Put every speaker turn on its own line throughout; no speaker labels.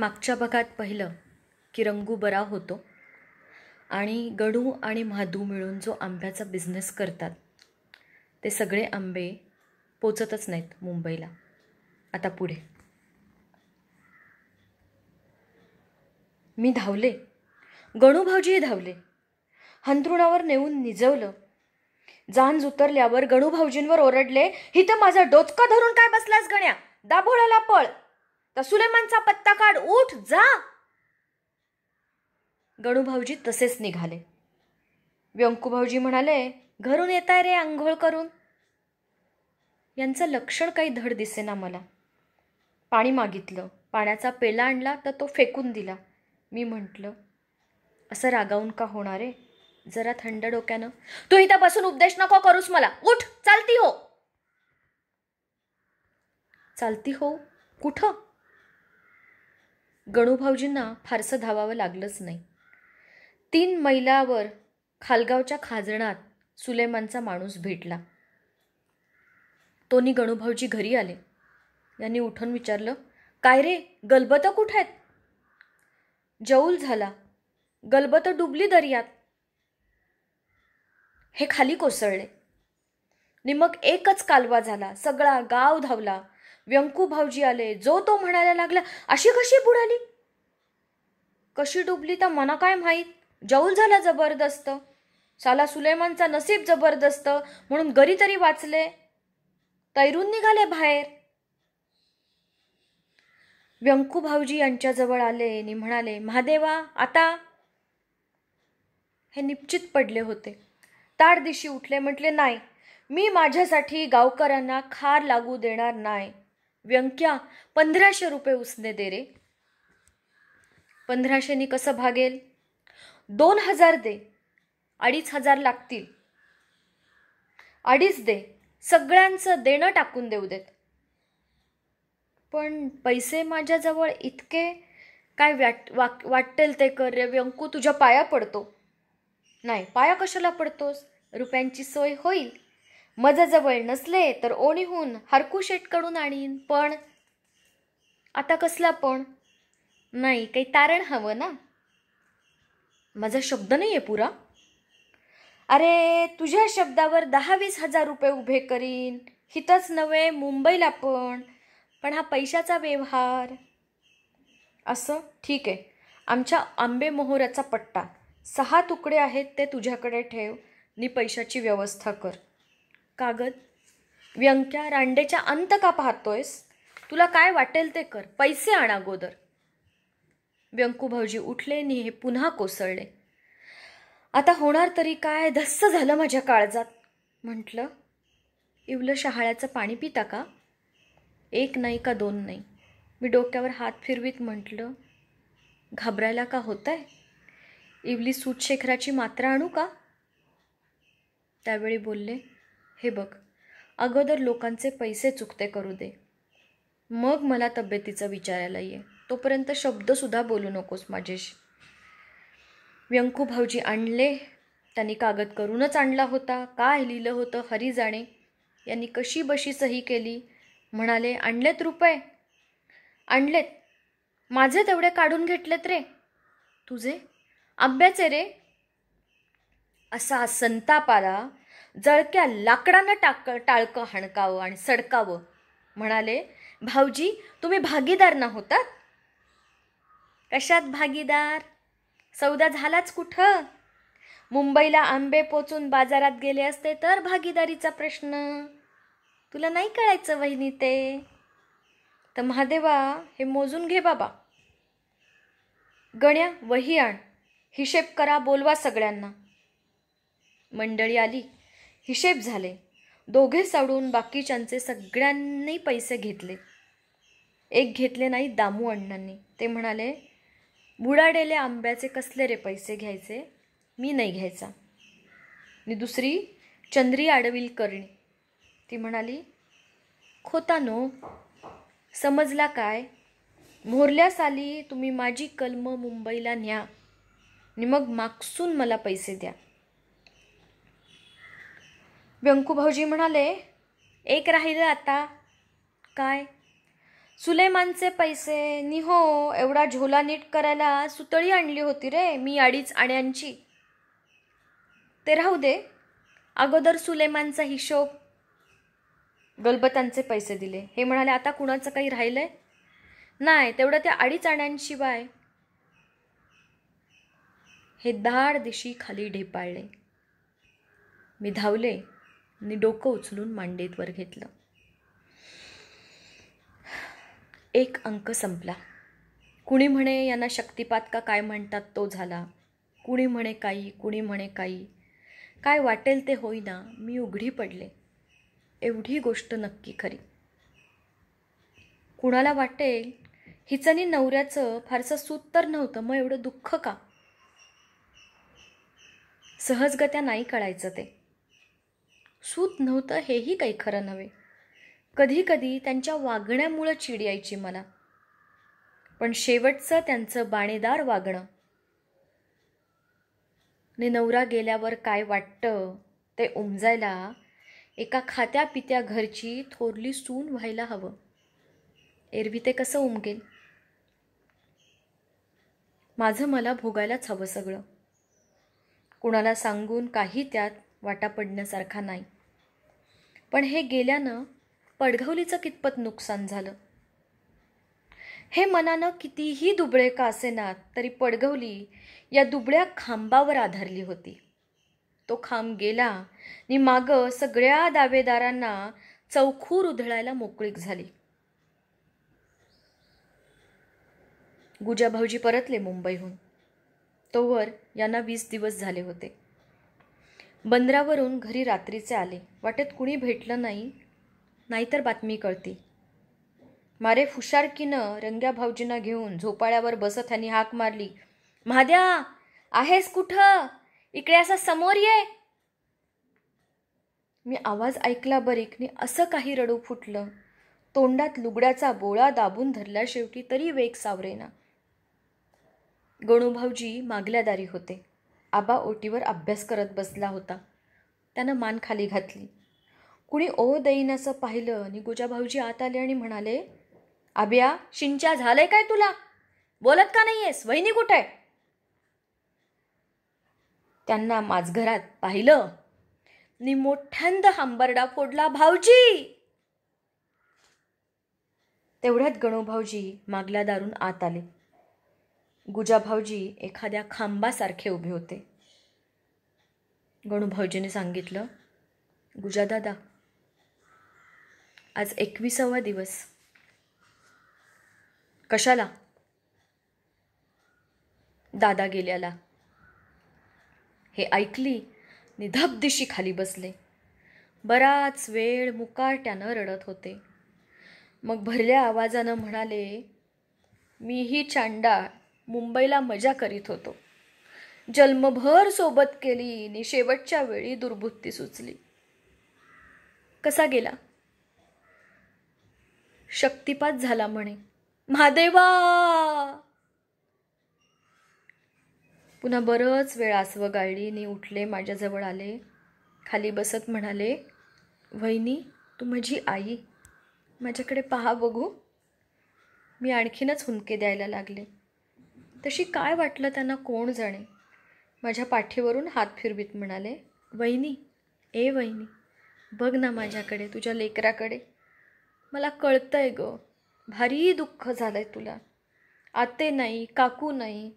मागच्या भागात पहिलं की रंगू बरा होतो आणि गणू आणि म्हादू मिळून जो आंब्याचा बिझनेस करतात ते सगळे आंबे पोचतच नाहीत मुंबईला आता पुढे मी धावले गणू भाऊजी धावले हंतरुणावर नेऊन निजवलं जांज उतरल्यावर गणू भाऊजींवर ओरडले ही तर माझा डोचका धरून काय बसलास गण्या दाभोळाला पळ तर सुलेमानचा पत्ता काढ उठ जा गणूभाऊजी तसेच निघाले व्यंकूभाऊजी म्हणाले घरून येताय रे आंघोळ करून यांचं लक्षण काही धड दिसेना मला पाणी मागितलं पाण्याचा पेला आणला तर तो फेकून दिला मी म्हटलं असं रागावून का होणार जरा थंड डोक्यानं तू इथं बसून उपदेश नको करूस मला उठ चालती हो चालती हो कुठं गणूभाऊजींना फारसं धावावं लागलंच नाही तीन मैलावर खालगावच्या खाजणात सुलेमानचा माणूस भेटला तोनी गणूभाऊजी घरी आले यांनी उठून विचारलं काय रे गलबत कुठं आहेत जौल झाला गलबत डुबली दर्यात हे खाली कोसळले निमक एकच कालवा झाला सगळा गाव धावला व्यंकू भाऊजी आले जो तो म्हणायला लागला अशी कशी बुडाली कशी डुबली तर मना काय माहीत जाऊल झाला जबरदस्त साला सुलेमानचा नसीब जबरदस्त म्हणून घरी तरी वाचले तैरून निघाले बाहेर व्यंकू भाऊजी यांच्याजवळ आले आणि म्हणाले महादेवा आता हे निश्चित पडले होते दिशी उठले म्हटले नाही मी माझ्यासाठी गावकऱ्यांना खार लागू देणार नाही व्यंक्या पंधराशे रुपये उसने दे रे पंधराशेनी कसं भागेल दोन हजार दे अडीच हजार लागतील अडीच दे सगळ्यांचं देणं टाकून देऊ देत पण पैसे माझ्याजवळ इतके काय वाट वाटेल ते कर रे व्यंकू तुझ्या पाया पडतो नाही पाया कशाला पडतोस रुपयांची सोय होईल जवळ नसले तर ओणीहून हरकू शेटकडून आणीन पण आता कसला पण नाही काही तारण हवं ना माझा शब्द नाही आहे पुरा अरे तुझ्या शब्दावर दहा वीस हजार रुपये उभे करीन हितच नव्हे मुंबईला पण पण हा पैशाचा व्यवहार असं ठीक आहे आमच्या आंबे मोहराचा पट्टा सहा तुकडे आहेत ते तुझ्याकडे ठेव नी पैशाची व्यवस्था कर कागद व्यंक्या रांडेच्या अंत का पाहतोयस तुला काय वाटेल ते कर पैसे आणा अगोदर व्यंकू भाऊजी उठले नि हे पुन्हा कोसळले आता होणार तरी काय धस्स झालं माझ्या काळजात म्हटलं इवलं शहाळ्याचं पाणी पिता का एक नाही का दोन नाही मी डोक्यावर हात फिरवीत म्हटलं घाबरायला का आहे इवली सूटशेखराची मात्रा आणू का त्यावेळी बोलले हे बघ अगोदर लोकांचे पैसे चुकते करू दे मग मला तब्येतीचं विचारायला ये तोपर्यंत शब्दसुद्धा बोलू नकोस माझ्याशी व्यंकू भाऊजी आणले त्यांनी कागद करूनच आणला होता काय लिहिलं होतं हरी जाणे यांनी कशी बशी सही केली म्हणाले आणलेत रुपये आणलेत माझे तेवढे काढून घेतलेत रे तुझे आंब्याचे रे असा संताप आला जळक्या लाकडानं टाक टाळकं हणकावं आणि सडकावं म्हणाले भाऊजी तुम्ही भागीदार ना होतात कशात भागीदार सौदा झालाच कुठं मुंबईला आंबे पोचून बाजारात गेले असते तर भागीदारीचा प्रश्न तुला नाही कळायचं वहिनी ते तर महादेवा हे मोजून घे बाबा गण्या वही आण हिशेब करा बोलवा सगळ्यांना मंडळी आली हिशेब झाले दोघे सोडून बाकीच्यांचे सगळ्यांनी पैसे घेतले एक घेतले नाही दामू अण्णांनी ते म्हणाले बुडाडेले आंब्याचे कसले रे पैसे घ्यायचे मी नाही घ्यायचा आणि दुसरी चंद्री आडविल करणी ती म्हणाली खोतानो समजला काय मोरल्या साली तुम्ही माझी कलम मुंबईला न्या आणि मग मागसून मला पैसे द्या व्यंकूभाऊजी म्हणाले एक राहिलं आता काय सुलेमानचे पैसे निहो एवढा झोला नीट करायला सुतळी आणली होती रे मी अडीच आण्यांची ते राहू दे अगोदर सुलेमानचा हिशोब गलबतांचे पैसे दिले हे म्हणाले आता कुणाचं काही राहिलंय नाही तेवढं त्या अडीच आण्यांशिवाय हे दाढ दिशी खाली ढेपाळले मी धावले आणि डोकं उचलून मांडीत वर घेतलं एक अंक संपला कुणी म्हणे यांना शक्तिपात का काय म्हणतात तो झाला कुणी म्हणे काही कुणी म्हणे काही काय वाटेल ते होईना मी उघडी पडले एवढी गोष्ट नक्की खरी कुणाला वाटेल हिचनी नवऱ्याचं फारसं सूत तर नव्हतं मग एवढं दुःख का सहजगत्या नाही कळायचं ते सूत नव्हतं हेही काही खरं नव्हे कधीकधी त्यांच्या वागण्यामुळं चिड यायची मला पण शेवटचं त्यांचं बाणेदार वागणं ने नवरा गेल्यावर काय वाटतं ते उमजायला एका खात्या पित्या घरची थोरली सून व्हायला हवं एरवी ते कसं उमगेल माझं मला भोगायलाच हवं सगळं कुणाला सांगून काही त्यात वाटा पडण्यासारखा नाही पण हे गेल्यानं पडघवलीचं कितपत नुकसान झालं हे मनानं कितीही दुबळे का असेनात तरी पडघवली या दुबळ्या खांबावर आधारली होती तो खांब गेला आणि माग सगळ्या दावेदारांना चौखूर उधळायला मोकळीक झाली गुजाभाऊजी परतले मुंबईहून तोवर यांना वीस दिवस झाले होते बंदरावरून घरी रात्रीचे आले वाटेत कुणी भेटलं नाही नाहीतर बातमी कळती मारे फुशारकीनं रंग्या भाऊजींना घेऊन झोपाळ्यावर बसत त्यांनी हाक मारली महाद्या आहेस कुठं इकडे असा समोर ये मी आवाज ऐकला बरीकने असं काही रडू फुटलं तोंडात लुगड्याचा बोळा दाबून धरला शेवटी तरी वेग सावरेना गणूभाऊजी मागल्या दारी होते आबा ओटीवर अभ्यास करत बसला होता त्यानं मान खाली घातली कुणी ओ दैनाचं पाहिलं आणि गुजा भाऊजी आत आले आणि म्हणाले आब्या शिंच्या झालंय काय तुला बोलत का नाही आहेस वहिनी कुठे त्यांना माझघरात पाहिलं नि मोठ्यांदा हांबरडा फोडला भाऊजी तेवढ्यात गणू भाऊजी मागल्या दारून आत आले गुजाभाऊजी एखाद्या खांबासारखे उभे होते गणूभाऊजीने सांगितलं गुजादादा आज एकविसावा दिवस कशाला दादा गेल्याला हे ऐकली निधब दिशी खाली बसले बराच वेळ मुकारट्यानं रडत होते मग भरल्या आवाजानं म्हणाले मीही चांडा मुंबईला मजा करीत होतो जन्मभर सोबत केली आणि शेवटच्या वेळी दुर्बुद्धी सुचली कसा गेला शक्तिपात झाला म्हणे महादेवा पुन्हा बरंच वेळ आसव गाळली नि उठले माझ्याजवळ आले खाली बसत म्हणाले वहिनी तू माझी आई माझ्याकडे पहा बघू मी आणखीनच हुंदके द्यायला लागले तशी काय वाटलं त्यांना कोण जाणे माझ्या पाठीवरून हात फिरवीत म्हणाले वहिनी ए वहिनी बघ ना माझ्याकडे तुझ्या लेकराकडे मला कळतं आहे गं भारी दुःख झालं आहे तुला आते नाही काकू नाही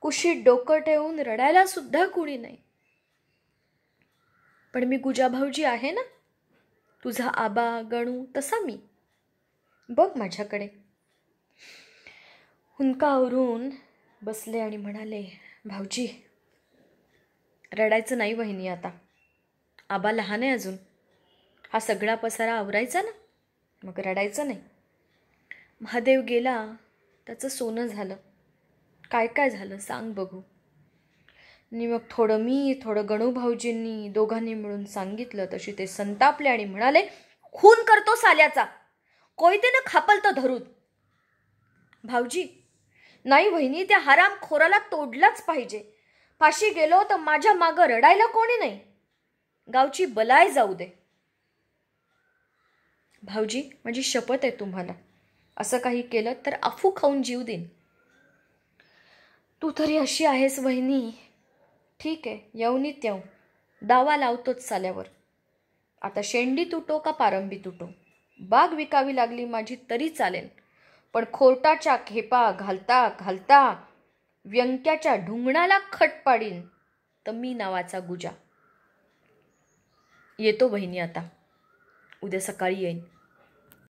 कुशीत डोकं ठेवून रडायलासुद्धा कुणी नाही पण मी गुजाभाऊजी आहे ना तुझा आबा गणू तसा मी बघ माझ्याकडे हुंकावरून बसले आणि म्हणाले भाऊजी रडायचं नाही वहिनी आता आबा लहान आहे अजून हा सगळा पसारा आवरायचा ना मग रडायचं नाही महादेव गेला त्याचं सोनं झालं काय काय झालं सांग बघू आणि मग थोडं मी थोडं गणू भाऊजींनी दोघांनी मिळून सांगितलं तशी ते संतापले आणि म्हणाले खून करतो साल्याचा कोयतेनं खापल तर धरून भाऊजी नाही वहिनी त्या खोराला तोडलाच पाहिजे फाशी गेलो तर माझ्या मागं रडायला कोणी नाही गावची बलाय जाऊ दे भाऊजी माझी शपथ आहे तुम्हाला असं काही केलं तर अफू खाऊन जीव देईन तू तरी अशी आहेस वहिनी ठीक आहे येऊनीत येऊ दावा लावतोच चाल्यावर आता शेंडी तुटो का पारंबी तुटो बाग विकावी लागली माझी तरी चालेल पण खोटाच्या खेपा घालता घालता व्यंक्याच्या ढुंगणाला खट पाडीन तर मी नावाचा गुजा येतो बहिणी आता उद्या सकाळी येईन